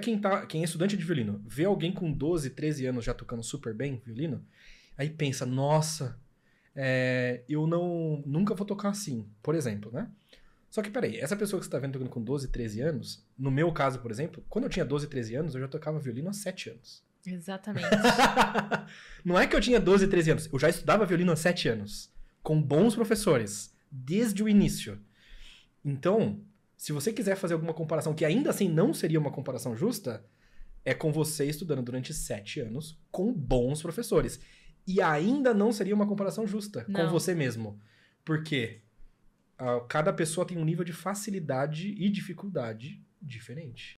quem, tá, quem é estudante de violino, vê alguém com 12, 13 anos já tocando super bem violino, aí pensa, nossa, é, eu não nunca vou tocar assim, por exemplo, né? Só que peraí, essa pessoa que você está vendo tocando com 12, 13 anos, no meu caso, por exemplo, quando eu tinha 12, 13 anos, eu já tocava violino há 7 anos. Exatamente. não é que eu tinha 12, 13 anos, eu já estudava violino há 7 anos, com bons professores, desde o início. Então, se você quiser fazer alguma comparação que ainda assim não seria uma comparação justa, é com você estudando durante sete anos com bons professores. E ainda não seria uma comparação justa não. com você mesmo. Porque uh, cada pessoa tem um nível de facilidade e dificuldade diferente.